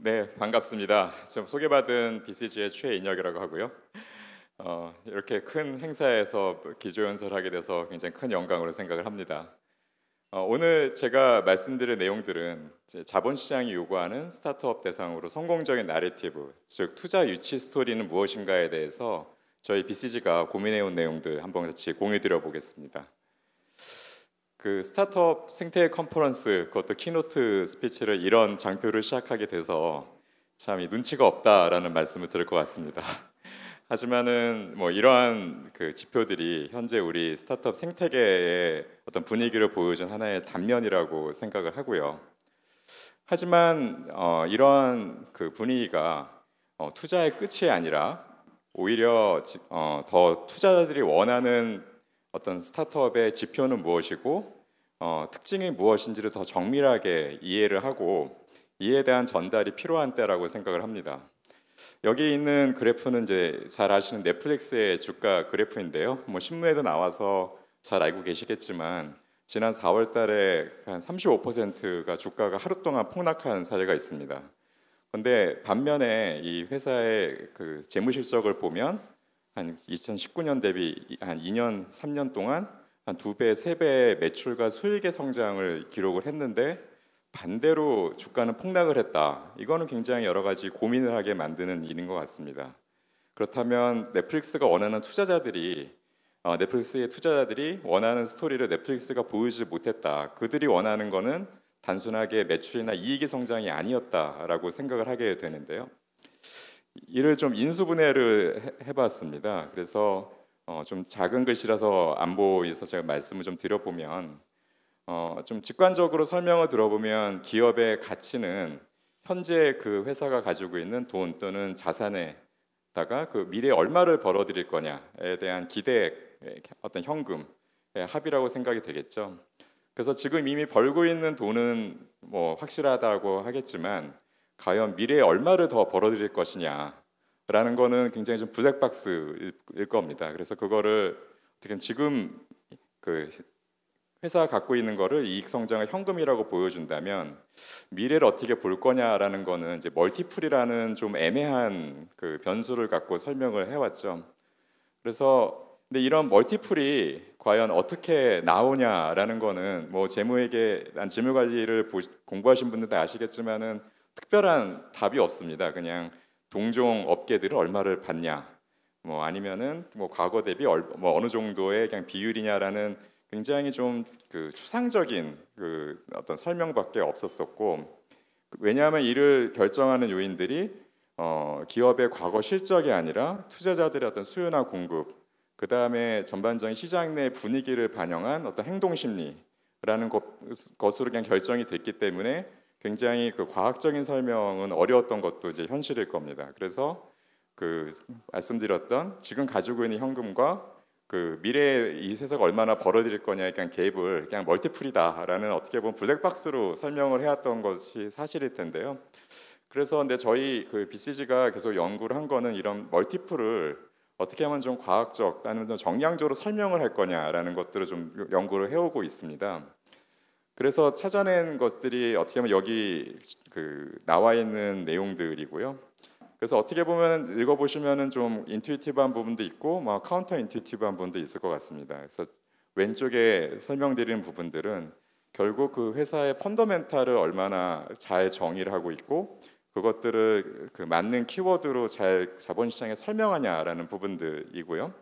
네, 반갑습니다. 좀 소개받은 BCG의 최인혁이라고 하고요. 어, 이렇게 큰 행사에서 기조연설하게 돼서 굉장히 큰 영광으로 생각을 합니다. 어, 오늘 제가 말씀드릴 내용들은 자본시장이 요구하는 스타트업 대상으로 성공적인 나레티브, 즉 투자 유치 스토리는 무엇인가에 대해서 저희 BCG가 고민해온 내용들 한번 같이 공유 드려보겠습니다. 그 스타트업 생태 컨퍼런스 그것도 키노트 스피치를 이런 장표를 시작하게 돼서 참 눈치가 없다라는 말씀을 들을 것 같습니다. 하지만은 뭐 이러한 그 지표들이 현재 우리 스타트업 생태계의 어떤 분위기를 보여준 하나의 단면이라고 생각을 하고요. 하지만 어, 이러한 그 분위기가 어, 투자의 끝이 아니라 오히려 어, 더 투자자들이 원하는 어떤 스타트업의 지표는 무엇이고 어, 특징이 무엇인지를 더 정밀하게 이해를 하고 이에 대한 전달이 필요한 때라고 생각을 합니다. 여기 있는 그래프는 이제 잘 아시는 넷플릭스의 주가 그래프인데요. 뭐 신문에도 나와서 잘 알고 계시겠지만 지난 4월 달에 한 35%가 주가가 하루 동안 폭락한 사례가 있습니다. 근데 반면에 이 회사의 그 재무 실적을 보면 한 2019년 대비 한 2년 3년 동안 한두 배, 세 배 매출과 수익의 성장을 기록을 했는데 반대로 주가는 폭락을 했다. 이거는 굉장히 여러 가지 고민을 하게 만드는 일인 것 같습니다. 그렇다면 넷플릭스가 원하는 투자자들이 어, 넷플릭스의 투자자들이 원하는 스토리를 넷플릭스가 보여주지 못했다. 그들이 원하는 것은 단순하게 매출이나 이익의 성장이 아니었다라고 생각을 하게 되는데요. 이를 좀 인수분해를 해봤습니다. 그래서 어, 좀 작은 글씨라서 안 보여서 제가 말씀을 좀 드려보면 어, 좀 직관적으로 설명을 들어보면 기업의 가치는 현재 그 회사가 가지고 있는 돈 또는 자산에다가 그 미래에 얼마를 벌어들일 거냐에 대한 기대액 어떤 현금 합이라고 생각이 되겠죠. 그래서 지금 이미 벌고 있는 돈은 뭐 확실하다고 하겠지만 과연 미래에 얼마를 더 벌어들일 것이냐 라는 거는 굉장히 좀 블랙박스일 겁니다. 그래서 그거를 어떻게 지금 그회사 갖고 있는 거를 이익 성장을 현금이라고 보여준다면 미래를 어떻게 볼 거냐라는 거는 이제 멀티플이라는 좀 애매한 그 변수를 갖고 설명을 해왔죠. 그래서 근데 이런 멀티플이 과연 어떻게 나오냐라는 거는 뭐 재무에게 난 재무 관리를 공부하신 분들도 아시겠지만은 특별한 답이 없습니다. 그냥 동종 업계들은 얼마를 받냐 뭐 아니면은 뭐 과거 대비 얼, 뭐 어느 정도의 그냥 비율이냐라는 굉장히 좀 그 추상적인 그 어떤 설명밖에 없었었고 왜냐하면 이를 결정하는 요인들이 어, 기업의 과거 실적이 아니라 투자자들의 어떤 수요나 공급 그 다음에 전반적인 시장 내 분위기를 반영한 어떤 행동 심리라는 것, 것으로 그냥 결정이 됐기 때문에 굉장히 그 과학적인 설명은 어려웠던 것도 이제 현실일 겁니다. 그래서 그 말씀드렸던 지금 가지고 있는 현금과 그 미래에 이 회사가 얼마나 벌어들일 거냐에 대한 갭을 그냥 멀티플이다라는 어떻게 보면 블랙박스로 설명을 해왔던 것이 사실일 텐데요. 그래서 근데 저희 그 BCG가 계속 연구를 한 거는 이런 멀티플을 어떻게 하면 좀 과학적, 아니면 좀 정량적으로 설명을 할 거냐라는 것들을 좀 연구를 해오고 있습니다. 그래서 찾아낸 것들이 어떻게 보면 여기 그 나와 있는 내용들이고요. 그래서 어떻게 보면 읽어보시면은 좀 인튜이티브한 부분도 있고 막 뭐 카운터 인튜이티브한 부분도 있을 것 같습니다. 그래서 왼쪽에 설명드리는 부분들은 결국 그 회사의 펀더멘탈을 얼마나 잘 정의를 하고 있고 그것들을 그 맞는 키워드로 잘 자본시장에 설명하냐라는 부분들이고요.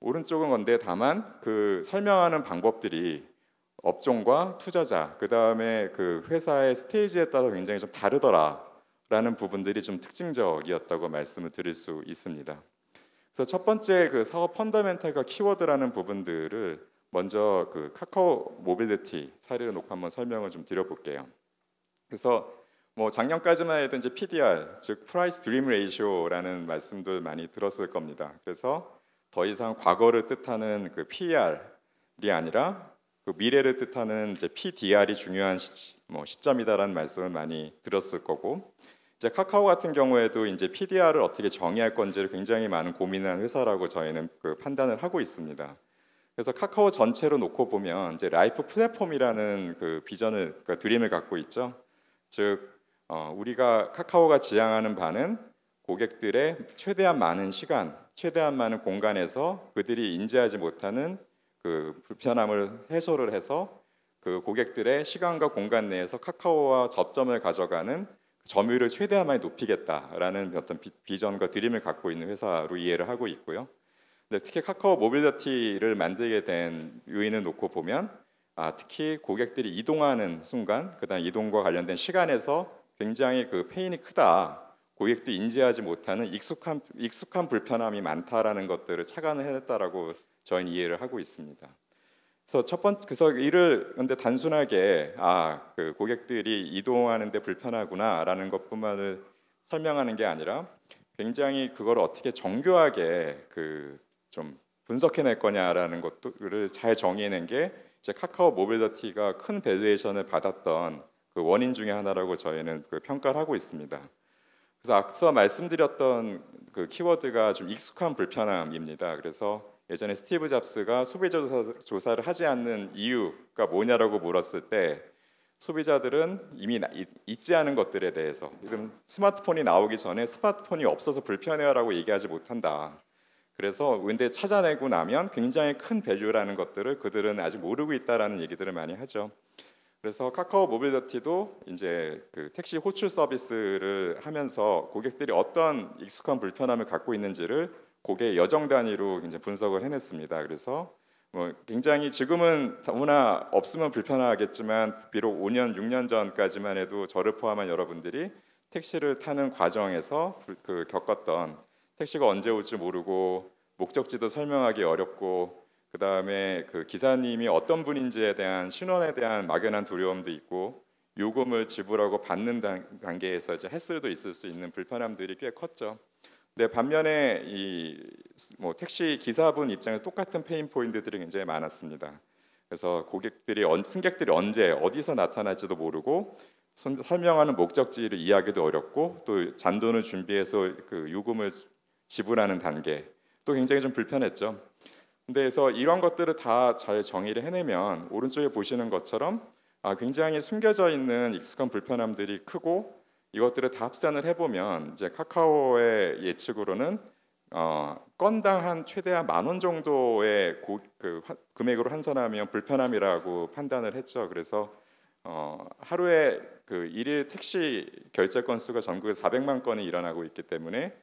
오른쪽은 건데 다만 그 설명하는 방법들이 업종과 투자자, 그 다음에 그 회사의 스테이지에 따라 굉장히 좀 다르더라라는 부분들이 좀 특징적이었다고 말씀을 드릴 수 있습니다. 그래서 첫 번째 그 사업 펀더멘탈과 키워드라는 부분들을 먼저 그 카카오 모빌리티 사례를 놓고 한번 설명을 좀 드려볼게요. 그래서 뭐 작년까지만 해도 이제 PDR 즉 프라이스 드림 레이쇼라는 말씀들 많이 들었을 겁니다. 그래서 더 이상 과거를 뜻하는 그 PR이 e 아니라 그 미래를 뜻하는 이제 PDR이 중요한 시, 뭐 점이다라는 말씀을 많이 들었을 거고 이제 카카오 같은 경우에도 이제 PDR을 어떻게 정의할 건지를 굉장히 많은 고민한 회사라고 저희는 그 판단을 하고 있습니다. 그래서 카카오 전체로 놓고 보면 이제 라이프 플랫폼이라는 그 비전을 그 드림을 갖고 있죠. 즉 어, 우리가 카카오가 지향하는 바는 고객들의 최대한 많은 시간, 최대한 많은 공간에서 그들이 인지하지 못하는 그 불편함을 해소를 해서 그 고객들의 시간과 공간 내에서 카카오와 접점을 가져가는 그 점유율을 최대한 많이 높이겠다라는 어떤 비, 전과 드림을 갖고 있는 회사로 이해를 하고 있고요. 근데 특히 카카오 모빌리티를 만들게 된 요인을 놓고 보면 아, 특히 고객들이 이동하는 순간, 그다음 이동과 관련된 시간에서 굉장히 그 페인이 크다. 고객도 인지하지 못하는 익숙한 익숙한 불편함이 많다라는 것들을 착안을 해냈다라고 저희는 이해를 하고 있습니다. 그래서 첫 번째 그래서 이를 근데 단순하게 아그 고객들이 이동하는데 불편하구나라는 것뿐만을 설명하는 게 아니라 굉장히 그걸 어떻게 정교하게 그 좀 분석해낼 거냐라는 것들을 잘 정의해낸 게 이제 카카오 모빌리티가 큰 밸류에이션을 받았던 그 원인 중의 하나라고 저희는 그 평가를 하고 있습니다. 그래서 앞서 말씀드렸던 그 키워드가 좀 익숙한 불편함입니다. 그래서 예전에 스티브 잡스가 소비자 조사, 를 하지 않는 이유가 뭐냐라고 물었을 때 소비자들은 이미 잊지 않은 것들에 대해서 지금 스마트폰이 나오기 전에 스마트폰이 없어서 불편해요라고 얘기하지 못한다. 그래서 근데 찾아내고 나면 굉장히 큰배류라는 것들을 그들은 아직 모르고 있다라는 얘기들을 많이 하죠. 그래서 카카오 모빌리티도 이제 그 택시 호출 서비스를 하면서 고객들이 어떤 익숙한 불편함을 갖고 있는지를 고게 여정 단위로 이제 분석을 해냈습니다. 그래서 뭐 굉장히 지금은 너무나 없으면 불편하겠지만 비록 5년 6년 전까지만 해도 저를 포함한 여러분들이 택시를 타는 과정에서 그 겪었던 택시가 언제 올지 모르고 목적지도 설명하기 어렵고 그 다음에 그 기사님이 어떤 분인지에 대한 신원에 대한 막연한 두려움도 있고 요금을 지불하고 받는 단계에서 이제 헬스도 있을 수 있는 불편함들이 꽤 컸죠. 네, 반면에 이 뭐 택시 기사분 입장에서 똑같은 페인 포인트들이 굉장히 많았습니다. 그래서 고객들이 승객들이 언제 어디서 나타날지도 모르고 설명하는 목적지를 이해하기도 어렵고 또 잔돈을 준비해서 그 요금을 지불하는 단계 또 굉장히 좀 불편했죠. 근데 그래서 이런 것들을 다 잘 정의를 해내면 오른쪽에 보시는 것처럼 아, 굉장히 숨겨져 있는 익숙한 불편함들이 크고 이것들을 다 합산을 해보면 이제 카카오의 예측으로는 어, 건당 한 최대한 만 원 정도의 고, 그 화, 금액으로 환산하면 불편함이라고 판단을 했죠. 그래서 어, 하루에 그 일일 택시 결제 건수가 전국에 400만 건이 일어나고 있기 때문에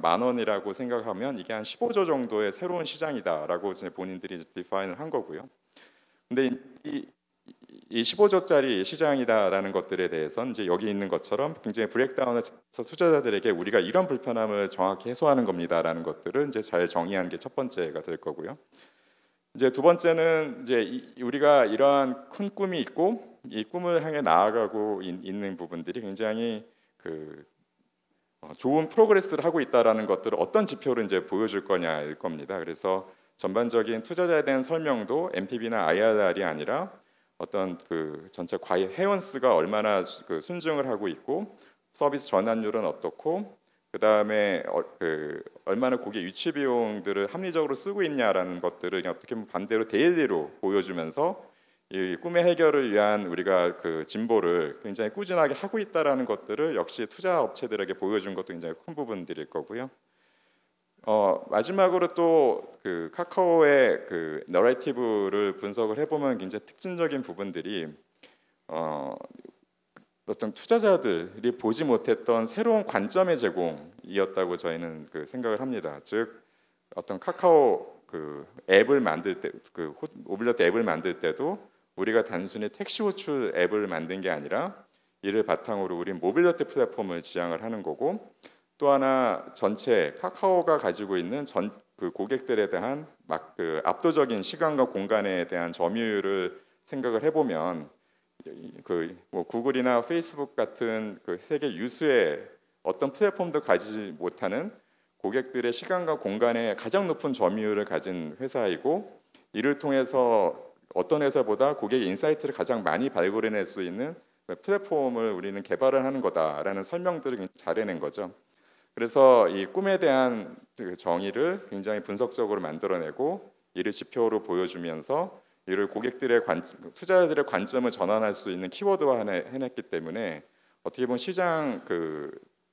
만 원이라고 생각하면 이게 한 15조 정도의 새로운 시장이다라고 이제 본인들이 디파인을 한 거고요. 근데 이이 15조짜리 시장이다라는 것들에 대해서 는 이제 여기 있는 것처럼 굉장히 브렉다운에서 투자자들에게 우리가 이런 불편함을 정확히 해소하는 겁니다라는 것들을 이제 잘 정의한 게 첫 번째가 될 거고요. 이제 두 번째는 이제 우리가 이러한 큰 꿈이 있고 이 꿈을 향해 나아가고 있는 부분들이 굉장히 그 어, 좋은 프로그레스를 하고 있다라는 것들을 어떤 지표로 이제 보여줄 거냐일 겁니다. 그래서 전반적인 투자자에 대한 설명도 m p v 나 IRR이 아니라 어떤 그 전체 과외 회원 수가 얼마나 그 순증을 하고 있고 서비스 전환율은 어떻고 그다음에 어, 그 얼마나 고객 유치 비용들을 합리적으로 쓰고 있냐라는 것들을 그냥 어떻게 보면 반대로 데일리로 보여주면서 이 꿈의 해결을 위한 우리가 그 진보를 굉장히 꾸준하게 하고 있다라는 것들을 역시 투자 업체들에게 보여준 것도 굉장히 큰 부분들일 거고요. 어, 마지막으로 또 그 카카오의 그너라이티브를 분석을 해보면 굉장히 특징적인 부분들이 어, 어떤 투자자들이 보지 못했던 새로운 관점의 제공이었다고 저희는 그 생각을 합니다. 즉 어떤 카카오 그 앱을 만들 때그오빌리트 앱을 만들 때도 우리가 단순히 택시 호출 앱을 만든 게 아니라 이를 바탕으로 우리 모빌리티 플랫폼을 지향을 하는 거고 또 하나 전체 카카오가 가지고 있는 전그 고객들에 대한 막 그 압도적인 시간과 공간에 대한 점유율을 생각을 해보면 그 뭐 구글이나 페이스북 같은 그 세계 유수의 어떤 플랫폼도 가지 못하는 고객들의 시간과 공간에 가장 높은 점유율을 가진 회사이고 이를 통해서 어떤 회사보다 고객 인사이트를 가장 많이 발굴해낼 수 있는 플랫폼을 우리는 개발을 하는 거다라는 설명들을 잘해낸 거죠. 그래서 이 꿈에 대한 그 정의를 굉장히 분석적으로 만들어내고 이를 지표로 보여주면서 이를 고객들의 관, 투자자들의 관점을 전환할 수 있는 키워드화 해냈기 때문에 어떻게 보면 시장 그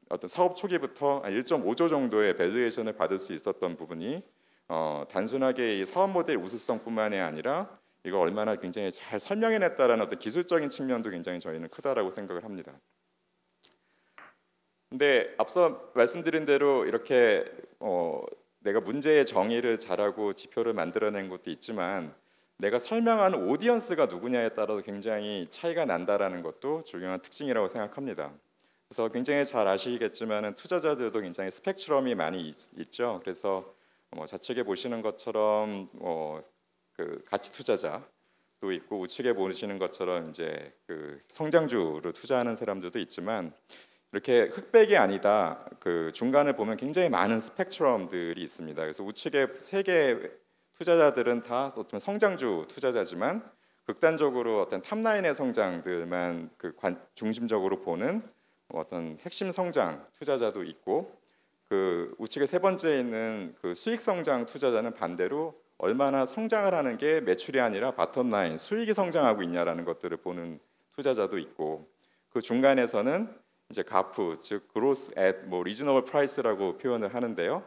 어떤 사업 초기부터 1.5조 정도의 밸류에이션을 받을 수 있었던 부분이 어, 단순하게 이 사업 모델 우수성뿐만이 아니라 이거 얼마나 굉장히 잘 설명해냈다라는 어떤 기술적인 측면도 굉장히 저희는 크다라고 생각을 합니다. 근데 앞서 말씀드린 대로 이렇게 어, 내가 문제의 정의를 잘하고 지표를 만들어낸 것도 있지만 내가 설명한 오디언스가 누구냐에 따라서 굉장히 차이가 난다라는 것도 중요한 특징이라고 생각합니다. 그래서 굉장히 잘 아시겠지만 투자자들도 굉장히 스펙트럼이 많이 있, 죠 그래서 뭐 좌측에 보시는 것처럼 어, 그 가치 투자자도 있고 우측에 보시는 것처럼 이제 그 성장주로 투자하는 사람들도 있지만 이렇게 흑백이 아니다. 그 중간을 보면 굉장히 많은 스펙트럼들이 있습니다. 그래서 우측에 세개 투자자들은 다 어떤 성장주 투자자지만 극단적으로 어떤 탑라인의 성장들만 그 관, 중심적으로 보는 어떤 핵심 성장 투자자도 있고 그 우측에 세 번째 있는 그 수익 성장 투자자는 반대로 얼마나 성장을 하는 게 매출이 아니라 바텀 라인 수익이 성장하고 있냐라는 것들을 보는 투자자도 있고 그 중간에서는 이제 가프 즉 gross at 뭐 reasonable price라고 표현을 하는데요.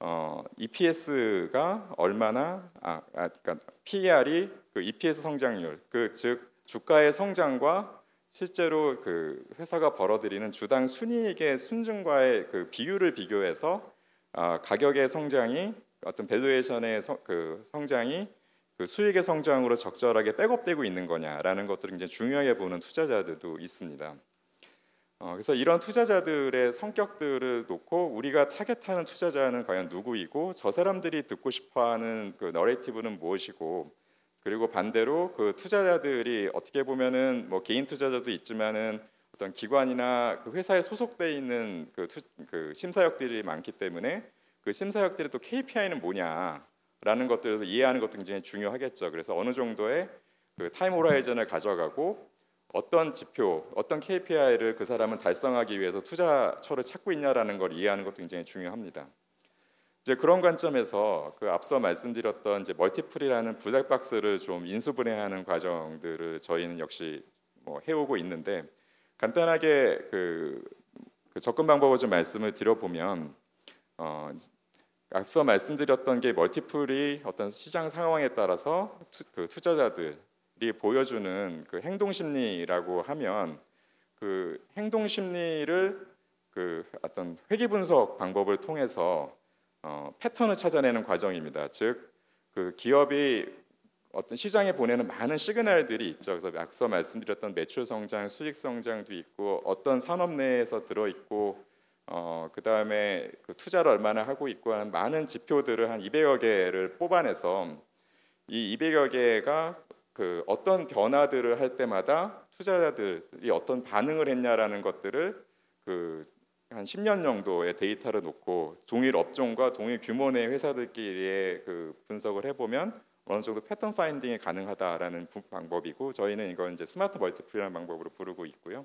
어, EPS가 얼마나 아, 아 그러니까 PER이 그 EPS 성장률 그 즉 주가의 성장과 실제로 그 회사가 벌어들이는 주당 순이익의 순증과의 그 비율을 비교해서 아, 가격의 성장이 어떤 밸류에이션의 성, 그 성장이 그 수익의 성장으로 적절하게 백업되고 있는 거냐라는 것들을 이제 중요하게 보는 투자자들도 있습니다. 어, 그래서 이런 투자자들의 성격들을 놓고 우리가 타겟하는 투자자는 과연 누구이고 저 사람들이 듣고 싶어하는 그 너레이티브는 무엇이고 그리고 반대로 그 투자자들이 어떻게 보면은 뭐 개인 투자자도 있지만은 어떤 기관이나 그 회사에 소속돼 있는 그, 투, 그 심사역들이 많기 때문에 그 심사역들의 또 KPI는 뭐냐라는 것들에서 이해하는 것도 굉장히 중요하겠죠. 그래서 어느 정도의 그 타임 오라이전을 가져가고 어떤 지표, 어떤 KPI를 그 사람은 달성하기 위해서 투자처를 찾고 있냐라는 걸 이해하는 것도 굉장히 중요합니다. 이제 그런 관점에서 그 앞서 말씀드렸던 이제 멀티플이라는 블랙박스를 좀 인수분해하는 과정들을 저희는 역시 뭐 해오고 있는데 간단하게 그, 그 접근 방법을 좀 말씀을 드려보면 어, 앞서 말씀드렸던 게 멀티플이 어떤 시장 상황에 따라서 투, 그 투자자들 보여주는 그 행동 심리라고 하면 그 행동 심리를 그 어떤 회귀 분석 방법을 통해서 어, 패턴을 찾아내는 과정입니다. 즉그 기업이 어떤 시장에 보내는 많은 시그널들이 있죠. 그래서 앞서 말씀드렸던 매출 성장, 수익 성장도 있고 어떤 산업 내에서 들어 있고 어, 그다음에 그 투자를 얼마나 하고 있고 하는 많은 지표들을 한 200여 개를 뽑아내서 이 200여 개가 그 어떤 변화들을 할 때마다 투자자들이 어떤 반응을 했냐라는 것들을 그 한 10년 정도의 데이터를 놓고 동일 업종과 동일 규모 내 회사들끼리의 그 분석을 해보면 어느 정도 패턴 파인딩이 가능하다라는 방법이고 저희는 이건 이제 스마트 멀티플이라는 방법으로 부르고 있고요.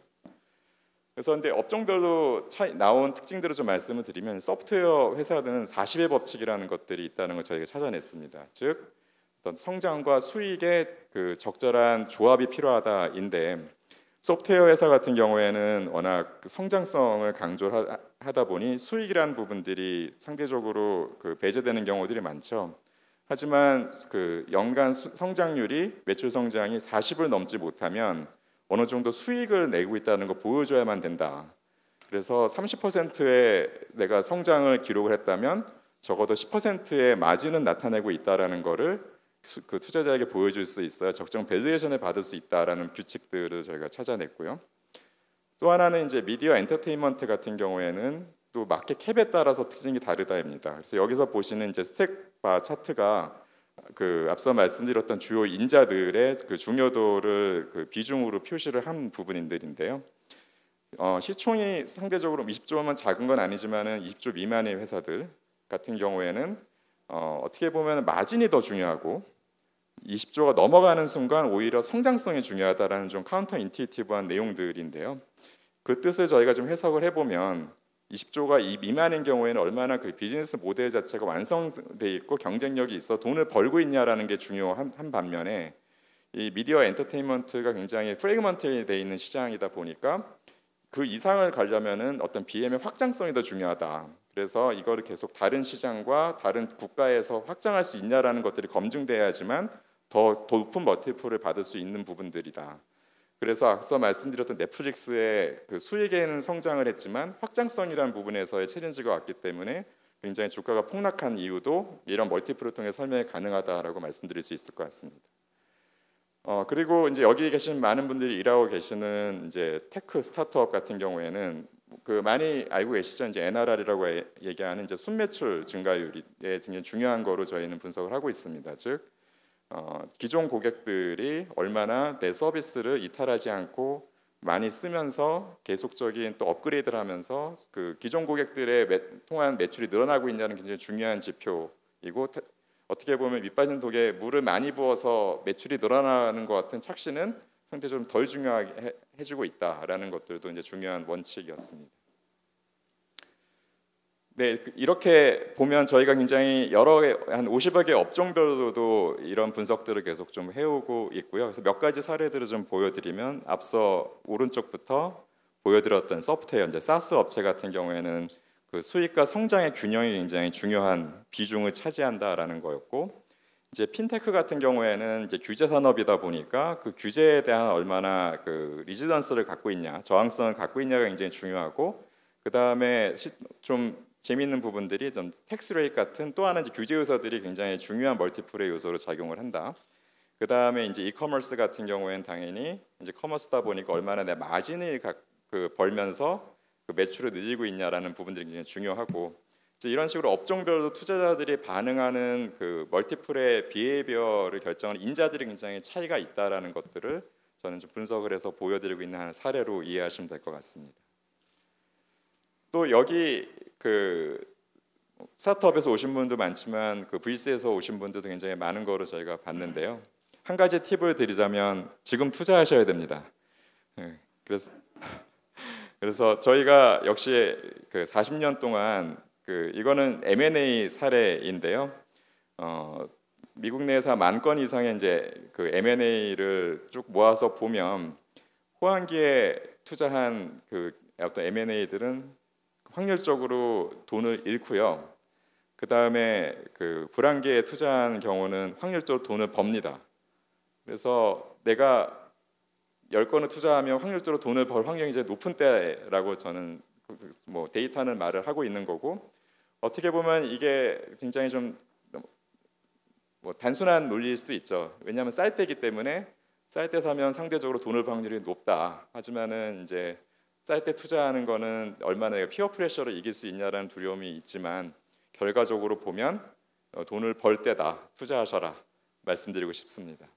그래서 근데 업종별로 차이, 나온 특징들을 좀 말씀을 드리면 소프트웨어 회사들은 40의 법칙이라는 것들이 있다는 걸 저희가 찾아냈습니다. 즉 어떤 성장과 수익의 그 적절한 조합이 필요하다인데 소프트웨어 회사 같은 경우에는 워낙 그 성장성을 강조하다 보니 수익이라는 부분들이 상대적으로 그 배제되는 경우들이 많죠. 하지만 그 연간 성장률이 매출 성장이 40을 넘지 못하면 어느 정도 수익을 내고 있다는 걸 보여줘야만 된다. 그래서 30%의 내가 성장을 기록을 했다면 적어도 10%의 마진은 나타내고 있다라는 거를 그 투자자에게 보여줄 수 있어야 적정 밸류에이션을 받을 수 있다라는 규칙들을 저희가 찾아냈고요. 또 하나는 이제 미디어 엔터테인먼트 같은 경우에는 또 마켓 캡에 따라서 특징이 다르다입니다. 그래서 여기서 보시는 이제 스택 바 차트가 그 앞서 말씀드렸던 주요 인자들의 그 중요도를 그 비중으로 표시를 한 부분인들인데요. 어, 시총이 상대적으로 20조면 작은 건 아니지만은 20조 미만의 회사들 같은 경우에는 어, 어떻게 보면 마진이 더 중요하고 20조가 넘어가는 순간 오히려 성장성이 중요하다라는 좀 카운터 인티티브한 내용들인데요. 그 뜻을 저희가 좀 해석을 해보면 20조가 이 미만인 경우에는 얼마나 그 비즈니스 모델 자체가 완성돼 있고 경쟁력이 있어 돈을 벌고 있냐라는 게 중요한 한 반면에 이 미디어 엔터테인먼트가 굉장히 프레그먼트에 돼 있는 시장이다 보니까 그 이상을 가려면은 어떤 BM의 확장성이 더 중요하다. 그래서 이거를 계속 다른 시장과 다른 국가에서 확장할 수 있냐라는 것들이 검증돼야지만 더 높은 멀티플을 받을 수 있는 부분들이다. 그래서 앞서 말씀드렸던 넷플릭스의 그 수익에는 성장을 했지만 확장성이라는 부분에서의 챌린지가 왔기 때문에 굉장히 주가가 폭락한 이유도 이런 멀티플을 통해 설명이 가능하다라고 말씀드릴 수 있을 것 같습니다. 어, 그리고 이제 여기 계신 많은 분들이 일하고 계시는 이제 테크 스타트업 같은 경우에는 그 많이 알고 계시죠? 이제 NRR이라고 에, 예, 얘기하는 이제 순매출 증가율이 예, 굉장히 중요한 거로 저희는 분석을 하고 있습니다. 즉 어, 기존 고객들이 얼마나 내 서비스를 이탈하지 않고 많이 쓰면서 계속적인 또 업그레이드를 하면서 그 기존 고객들의 매, 통한 매출이 늘어나고 있냐는 굉장히 중요한 지표이고 어떻게 보면 밑빠진 독에 물을 많이 부어서 매출이 늘어나는 것 같은 착시는 상대 좀덜 중요하게 해, 해주고 있다라는 것들도 이제 중요한 원칙이었습니다. 네, 그 이렇게 보면 저희가 굉장히 여러 한 50여 개 업종별로도 이런 분석들을 계속 좀 해오고 있고요. 그래서 몇 가지 사례들을 좀 보여드리면 앞서 오른쪽부터 보여드렸던 소프트웨어, 이제 사스 업체 같은 경우에는 그 수익과 성장의 균형이 굉장히 중요한 비중을 차지한다라는 거였고 이제 핀테크 같은 경우에는 이제 규제 산업이다 보니까 그 규제에 대한 얼마나 그 리지던스를 갖고 있냐, 저항성을 갖고 있냐가 굉장히 중요하고 그 다음에 좀 재미있는 부분들이 좀 텍스 레이 같은 또 하나 이제 규제 요소들이 굉장히 중요한 멀티플의 요소로 작용을 한다. 그 다음에 이제 이커머스 같은 경우에는 당연히 이제 커머스다 보니까 얼마나 내 마진을 각, 그 벌면서 그 매출을 늘리고 있냐라는 부분들이 굉장히 중요하고 이런 식으로 업종별로 투자자들이 반응하는 그 멀티플의 비해비어를 결정하는 인자들이 굉장히 차이가 있다라는 것들을 저는 좀 분석을 해서 보여드리고 있는 한 사례로 이해하시면 될 것 같습니다. 또 여기 그 스타트업에서 오신 분도 많지만 그 VC에서 오신 분들도 굉장히 많은 거를 저희가 봤는데요. 한 가지 팁을 드리자면 지금 투자하셔야 됩니다. 예, 그래서 그래서 저희가 역시 그 40년 동안 그 이거는 M&A 사례인데요. 어, 미국 내에서 만 건 이상의 이제 그 M&A를 쭉 모아서 보면 호황기에 투자한 그 어떤 M&A들은 확률적으로 돈을 잃고요. 그 다음에 그불황기에 투자한 경우는 확률적으로 돈을 법니다. 그래서 내가 열0건을 투자하면 확률적으로 돈을 벌 확률이 이제 높은 때라고 저는 뭐 데이터는 말을 하고 있는 거고 어떻게 보면 이게 굉장히 좀 뭐 단순한 논리일 수도 있죠. 왜냐하면 쌀 때이기 때문에 쌀 때 사면 상대적으로 돈을 벌 확률이 높다. 하지만은 이제 쌀 때 투자하는 거는 얼마나 피어 프레셔를 이길 수 있냐라는 두려움이 있지만 결과적으로 보면 어, 돈을 벌 때다 투자하셔라 말씀드리고 싶습니다.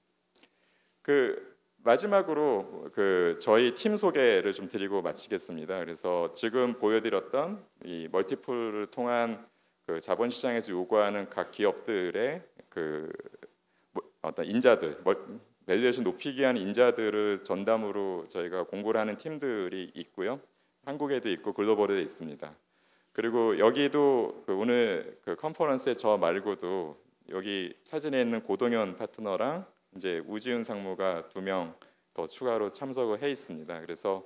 그 마지막으로 그 저희 팀 소개를 좀 드리고 마치겠습니다. 그래서 지금 보여드렸던 이 멀티플을 통한 그 자본시장에서 요구하는 각 기업들의 그 뭐 어떤 인자들, 밸류에이션 높이기 위한 인자들을 전담으로 저희가 공부를 하는 팀들이 있고요. 한국에도 있고 글로벌에도 있습니다. 그리고 여기도 그 오늘 그 컨퍼런스에 저 말고도 여기 사진에 있는 고동현 파트너랑 이제 우지은 상무가 두 명 더 추가로 참석을 해 있습니다. 그래서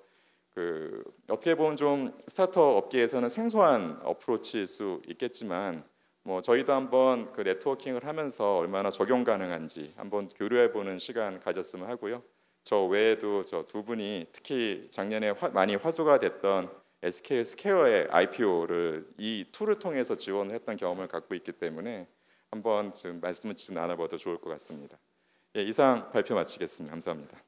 그 어떻게 보면 좀 스타트업 업계에서는 생소한 어프로치일 수 있겠지만 뭐 저희도 한번 그 네트워킹을 하면서 얼마나 적용 가능한지 한번 교류해 보는 시간 가졌으면 하고요. 저 외에도 저 두 분이 특히 작년에 화, 많이 화두가 됐던 SK 스퀘어의 IPO를 이 툴을 통해서 지원을 했던 경험을 갖고 있기 때문에 한번 지금 말씀을 좀 나눠봐도 좋을 것 같습니다. 예, 이상 발표 마치겠습니다. 감사합니다.